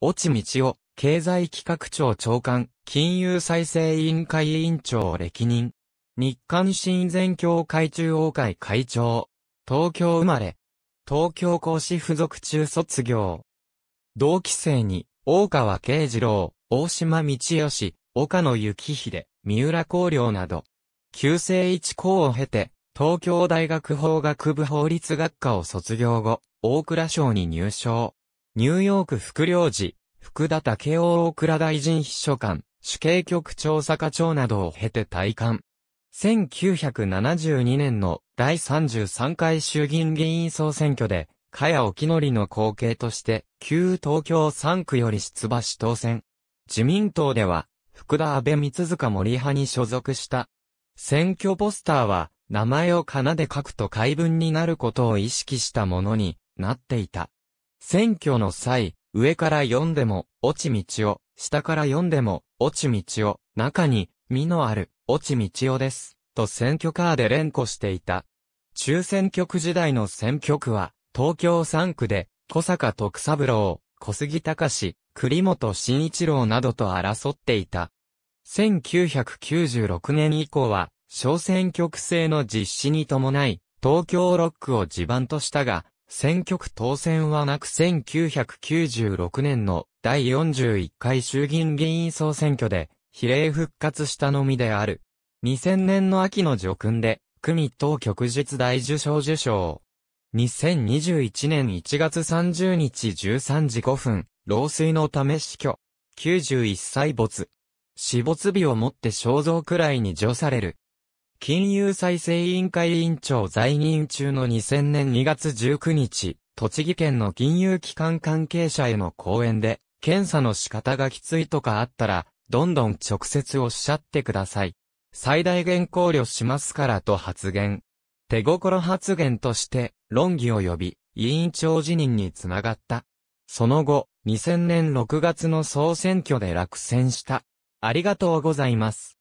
越智道夫、経済企画庁長官、金融再生委員会委員長歴任。日韓親善協会中央会会長。東京生まれ。東京講師附属中卒業。同期生に、大川慶次郎、大島道義、岡野幸秀、三浦光良など、旧制一校を経て、東京大学法学部法律学科を卒業後、大蔵省に入省。ニューヨーク副領事、福田武雄大倉大臣秘書官、主計局調査課長などを経て退官。1972年の第33回衆議院議員総選挙で、かやお則の後継として、旧東京3区より出馬し当選。自民党では、福田安倍三塚森派に所属した。選挙ポスターは、名前をかなで書くと解文になることを意識したものになっていた。選挙の際、上から読んでも、落ち道を、下から読んでも、落ち道を、中に、身のある、落ち道をです、と選挙カーで連呼していた。中選挙区時代の選挙区は、東京3区で、小坂徳三郎、小杉隆、栗本慎一郎などと争っていた。1996年以降は、小選挙区制の実施に伴い、東京6区を地盤としたが、選挙区当選はなく1996年の第41回衆議院議員総選挙で比例復活したのみである。2000年の秋の叙勲で、組当局日大受賞受賞。2021年1月30日13時5分、老衰のため死去。91歳没。死没日をもって肖像くらいに除される。金融再生委員会委員長在任中の2000年2月19日、栃木県の金融機関関係者への講演で、検査の仕方がきついとかあったら、どんどん直接おっしゃってください。最大限考慮しますからと発言。手心発言として論議を呼び、委員長辞任につながった。その後、2000年6月の総選挙で落選した。ありがとうございます。